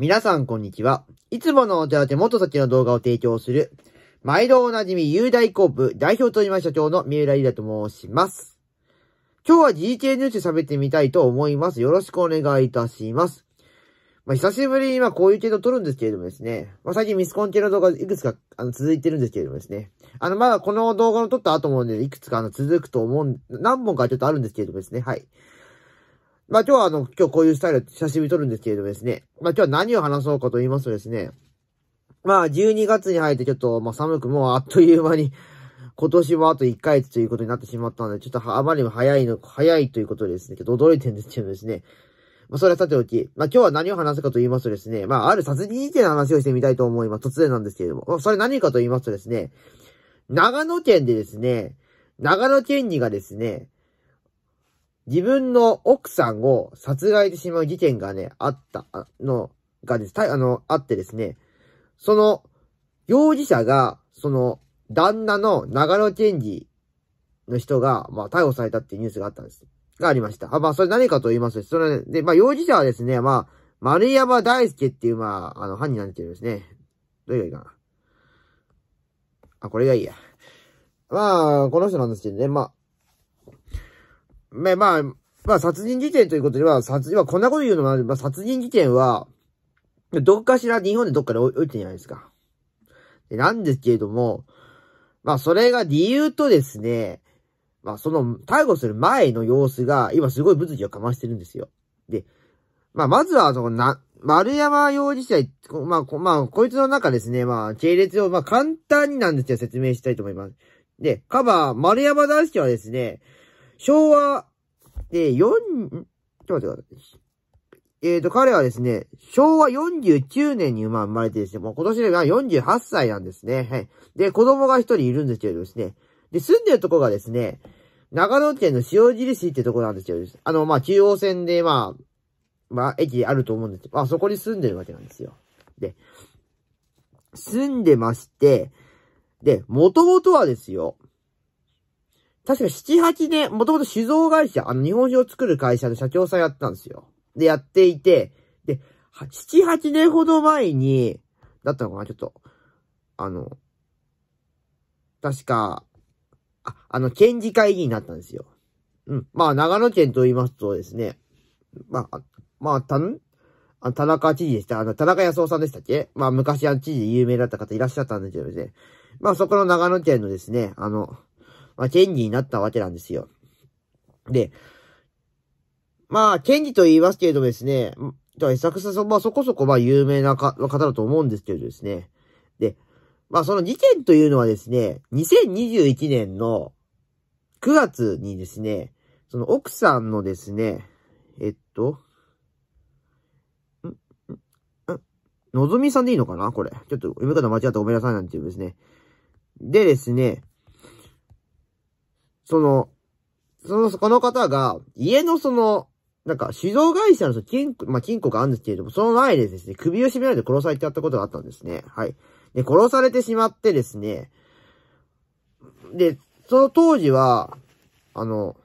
皆さんこんにちは。いつものお手当て元先の動画を提供する、毎度おなじみ雄大コープ代表取りま社長の三浦里奈と申します。今日は GK ニュース喋ってみたいと思います。よろしくお願いいたします。まあ、久しぶりにまあこういう系統撮るんですけれどもですね。まあ、最近ミスコン系の動画いくつかあの続いてるんですけれどもですね。あの、まだこの動画の撮った後もね、いくつかあの続くと思う、何本かちょっとあるんですけれどもですね。はい。まあ今日はあの、今日こういうスタイル写真見撮るんですけれどもですね。まあ今日は何を話そうかと言いますとですね。まあ12月に入ってちょっと、まあ寒くもうあっという間に、今年もあと1ヶ月ということになってしまったので、ちょっとあまりにも早いの、早いということですね。ちょっと驚いてるんですけどですね。まあそれはさておき、まあ今日は何を話すかと言いますとですね、まあある殺人事件の話をしてみたいと思います。突然なんですけれども。まあそれ何かと言いますとですね、長野県でですね、長野県議がですね、自分の奥さんを殺害してしまう事件がね、あったのがです、あの、あってですね、その、容疑者が、その、旦那の長野健二の人が、まあ、逮捕されたっていうニュースがあったんです。がありました。あまあ、それ何かと言いますと、それ、は、ね、で、まあ、容疑者はですね、まあ、丸山大輔っていう、まあ、あの、犯人なんていうですね。どれがいいかな。あ、これがいいや。まあ、この人なんですけどね、まあ、まあ、まあ、まあ、殺人事件ということでは、殺人、まあ、こんなこと言うのもある。まあ、殺人事件は、どっかしら日本でどっかで置いてるじゃないですか。なんですけれども、まあ、それが理由とですね、まあ、その、逮捕する前の様子が、今すごい物議をかましてるんですよ。で、まあ、まずは、その、な、丸山容疑者、まあ、まあ、こいつの中ですね、まあ、系列を、まあ、簡単になんですよ、説明したいと思います。で、カバー、丸山大輔はですね、昭和、えー、4、ちょっと待ってください。えっ、ー、と、彼はですね、昭和49年に生まれてですね、もう今年で48歳なんですね。はい。で、子供が一人いるんですけどですね。で、住んでるとこがですね、長野県の塩尻市ってとこなんですけど、あの、まあ、中央線で、まあ、まあ、駅あると思うんですけど、まあ、そこに住んでるわけなんですよ。で、住んでまして、で、もともとはですよ、確か7、8年、もともと酒造会社、あの、日本酒を作る会社の社長さんやってたんですよ。で、やっていて、で、7、8年ほど前に、だったのかな、ちょっと、あの、確か、あ、あの、県議会議員になったんですよ。うん。まあ、長野県と言いますとですね、まあ、まあ、たんあ田中知事でした。あの、田中康夫さんでしたっけまあ、昔あの知事で有名だった方いらっしゃったんですょう。ね。まあ、そこの長野県のですね、あの、まあ、検事になったわけなんですよ。で、まあ、検事と言いますけれどもですね、久草さんはそこそこまあ有名な方だと思うんですけどですね。で、まあその事件というのはですね、2021年の9月にですね、その奥さんのですね、えっと、んんのぞみさんでいいのかなこれ。ちょっと読み方間違ってごめんなさいなんていうんですね。でですね、その、その、この方が、家のその、なんか、酒造会社の金庫、まあ、金庫があるんですけれども、その前でですね、首を絞められて殺されてやったことがあったんですね。はい。で、殺されてしまってですね、で、その当時は、あの、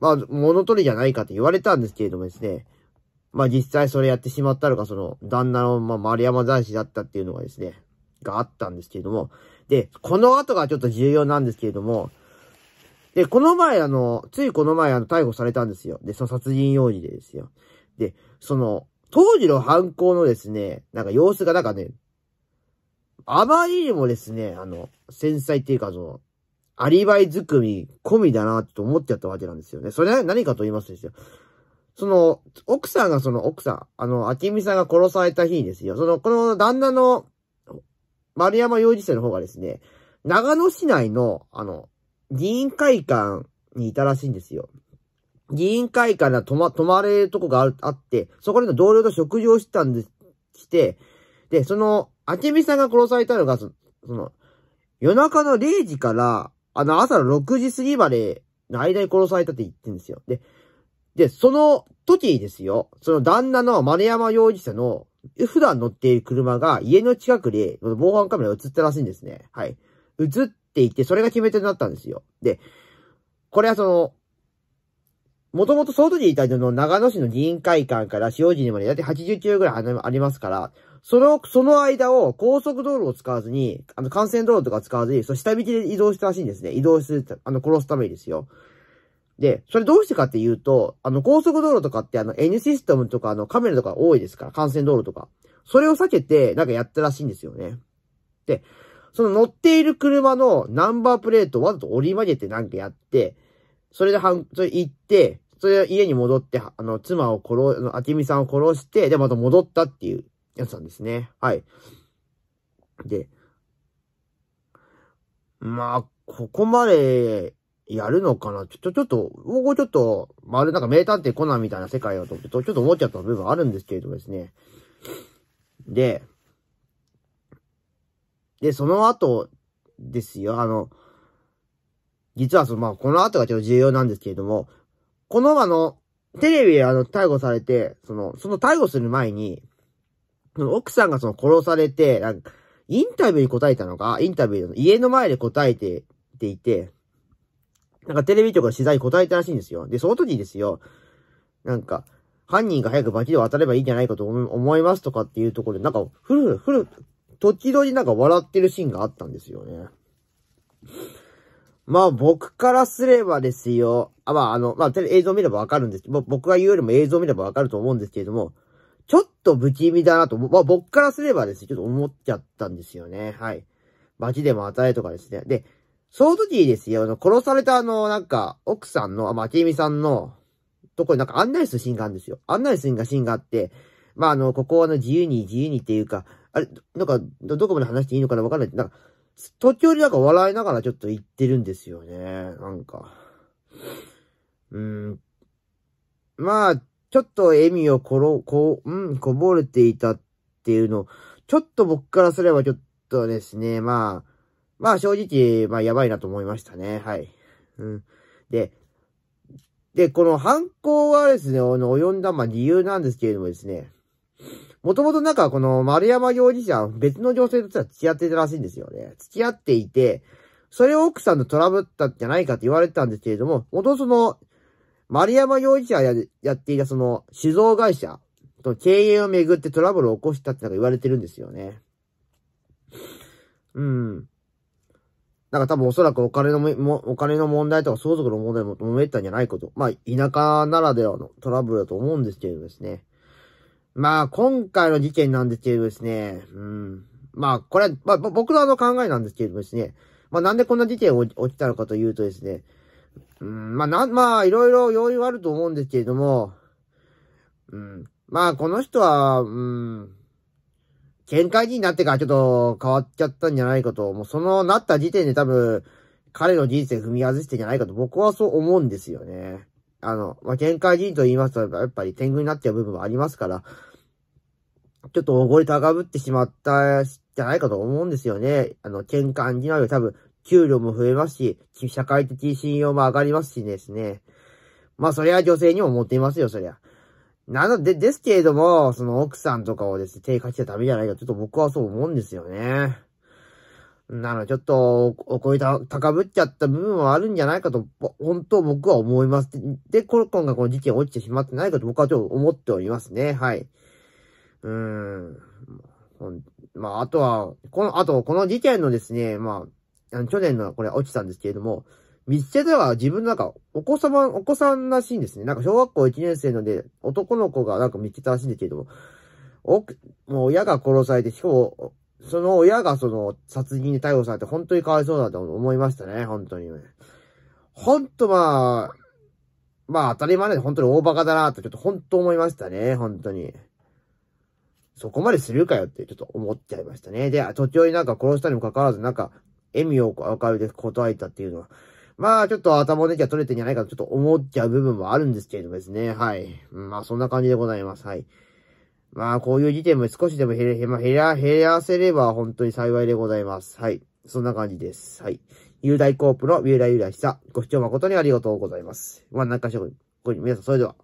まあ、物取りじゃないかって言われたんですけれどもですね、まあ、実際それやってしまったのが、その、旦那の、まあ、丸山男子だったっていうのがですね、があったんですけれども、で、この後がちょっと重要なんですけれども、で、この前あの、ついこの前あの、逮捕されたんですよ。で、その殺人容疑でですよ。で、その、当時の犯行のですね、なんか様子がなんかね、あまりにもですね、あの、繊細っていうか、その、アリバイ作り込みだなと思っちゃったわけなんですよね。それは何かと言いますとですよ。その、奥さんがその奥さん、あの、明美さんが殺された日にですよ。その、この旦那の、丸山容疑者の方がですね、長野市内の、あの、議員会館にいたらしいんですよ。議員会館で泊ま、泊まれるとこがああって、そこでの同僚と食事をしてたんで、来て、で、その、明美さんが殺されたのがそ、その、夜中の0時から、あの、朝の6時過ぎまでの間に殺されたって言ってるんですよ。で、で、その時ですよ、その旦那の丸山容疑者の、普段乗っている車が家の近くで防犯カメラ映ったらしいんですね。はい。映っっていて、それが決め手になったんですよ。で、これはその、もともと外にいたの長野市の議員会館から塩尻までだって80キロぐらいありますから、その、その間を高速道路を使わずに、あの、幹線道路とか使わずに、その下道で移動したらしいんですね。移動する、あの、殺すためにですよ。で、それどうしてかっていうと、あの、高速道路とかってあの、N システムとかあの、カメラとか多いですから、幹線道路とか。それを避けて、なんかやったらしいんですよね。で、その乗っている車のナンバープレートをわざと折り曲げてなんかやって、それではそれ行って、それ家に戻って、あの、妻を殺、あの、明美さんを殺して、で、また戻ったっていうやつなんですね。はい。で、まあ、ここまでやるのかなちょ、ちょっと、僕はちょっと、まるなんか名探偵コナンみたいな世界をとって、ちょっと思っちゃった部分あるんですけれどもですね。で、で、その後ですよ、あの、実はその、まあ、この後がちょっと重要なんですけれども、このあの、テレビであの、逮捕されて、その、その逮捕する前に、その奥さんがその殺されて、なんか、インタビューに答えたのが、インタビューの家の前で答えて、ていて、なんかテレビ局の取材に答えたらしいんですよ。で、その時ですよ、なんか、犯人が早くバキで渡ればいいんじゃないかと思いますとかっていうところで、なんか、ふるふる、ふる、時々なんか笑ってるシーンがあったんですよね。まあ僕からすればですよ。あまああの、まあ映像見ればわかるんですけど、僕が言うよりも映像見ればわかると思うんですけれども、ちょっと不気味だなと、まあ僕からすればですちょっと思っちゃったんですよね。はい。街でも与えとかですね。で、その時ですよ、殺されたあの、なんか、奥さんの、あ、まあ、みさんの、とこになんか案内するシーンがあるんですよ。案内するシーンがあって、まあ、あの、ここはあの、自由に自由にっていうか、あれ、なんか、どこまで話していいのかなわかんない。なんか、時折なんか笑いながらちょっと言ってるんですよね。なんか。うん。まあ、ちょっと笑みをころ、こ、うん、こぼれていたっていうの、ちょっと僕からすればちょっとですね、まあ、まあ正直、まあやばいなと思いましたね。はい。うん。で、で、この犯行はですね、あの、及んだ、まあ理由なんですけれどもですね、もともとなんかこの丸山容疑者は別の女性と付き合ってたらしいんですよね。付き合っていて、それを奥さんとトラブったんじゃないかって言われてたんですけれども、元その、丸山容疑者がややっていたその酒造会社と経営をめぐってトラブルを起こしたってなんか言われてるんですよね。うん。なんか多分おそらくお金のも、お金の問題とか相続の問題も揉めたんじゃないこと。まあ、田舎ならではのトラブルだと思うんですけれどですね。まあ、今回の事件なんですけれどですね、うん。まあ、これは、まあ、僕のあの考えなんですけれどですね、まあ、なんでこんな事件が起きたのかというとですね、うん、まあ、なまあ、いろいろ要因はあると思うんですけれども、うん、まあ、この人は、うん、県会議員になってからちょっと変わっちゃったんじゃないかと、もうそのなった時点で多分、彼の人生踏み外してんじゃないかと僕はそう思うんですよね。あの、まあ、県会議員と言いますと、やっぱり天狗になってる部分もありますから、ちょっとおごり高ぶってしまったじゃないかと思うんですよね。あの、喧嘩になる多分、給料も増えますし、社会的信用も上がりますしですね。まあ、それは女性にも持っていますよ、そりゃ。なので、ですけれども、その奥さんとかをですね、手かけちゃダメじゃないか、ちょっと僕はそう思うんですよね。なの、ちょっと、お声高ぶっちゃった部分はあるんじゃないかと、本当僕は思います。で、今回この事件落ちてしまってないかと僕はちょっと思っておりますね。はい。うーん。まあ、あとは、この、あと、この事件のですね、まあ、去年のこれ落ちたんですけれども、見つけたら自分なんか、お子様、お子さんらしいんですね。なんか小学校1年生ので、男の子がなんか見つけたらしいんですけれども、お、もう親が殺されて、しかも、その親がその殺人に逮捕されて本当にかわいそうだと思いましたね、本当に。本当まあ、まあ当たり前で本当に大バカだなとちょっと本当思いましたね、本当に。そこまでするかよってちょっと思っちゃいましたね。で、途中になんか殺したにもかかわらずなんか笑みを明るで断えたっていうのは、まあちょっと頭のじゃ取れてんじゃないかとちょっと思っちゃう部分もあるんですけれどもですね。はい。まあそんな感じでございます。はい。まあ、こういう時点も少しでも減れ、減ら、減らせれば本当に幸いでございます。はい。そんな感じです。はい。雄大コープの三浦雄大久。ご視聴誠にありがとうございます。真ん中諸に皆さん、それでは。